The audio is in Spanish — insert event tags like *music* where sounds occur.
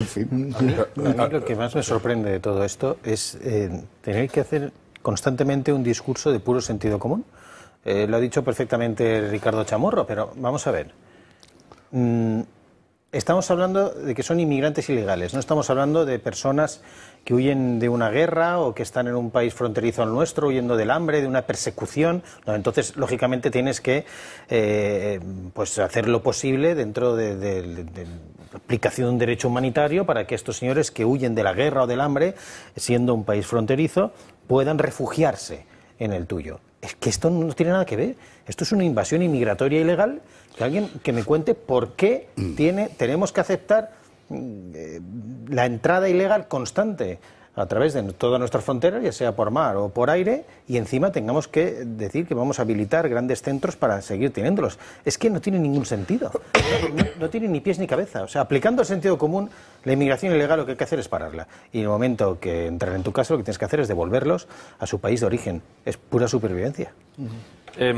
A mí lo que más me sorprende de todo esto es eh, tener que hacer constantemente un discurso de puro sentido común. Eh, lo ha dicho perfectamente Ricardo Chamorro, pero vamos a ver. Mm, estamos hablando de que son inmigrantes ilegales, no estamos hablando de personas que huyen de una guerra o que están en un país fronterizo al nuestro, huyendo del hambre, de una persecución. entonces, lógicamente, tienes que eh, pues hacer lo posible dentro de, la aplicación de un derecho humanitario para que estos señores que huyen de la guerra o del hambre, siendo un país fronterizo, puedan refugiarse en el tuyo es que esto no tiene nada que ver. Esto es una invasión inmigratoria ilegal. Que alguien que me cuente por qué mm. tiene, tenemos que aceptar mm, eh, la entrada ilegal constante a través de todas nuestras fronteras, ya sea por mar o por aire, y encima tengamos que decir que vamos a habilitar grandes centros para seguir teniéndolos. Es que no tiene ningún sentido. *coughs* No, tiene ni pies ni cabeza. O sea, aplicando el sentido común, la inmigración ilegal lo que hay que hacer es pararla. Y en el momento que entrar en tu casa, lo que tienes que hacer es devolverlos a su país de origen. Es pura supervivencia. Eh,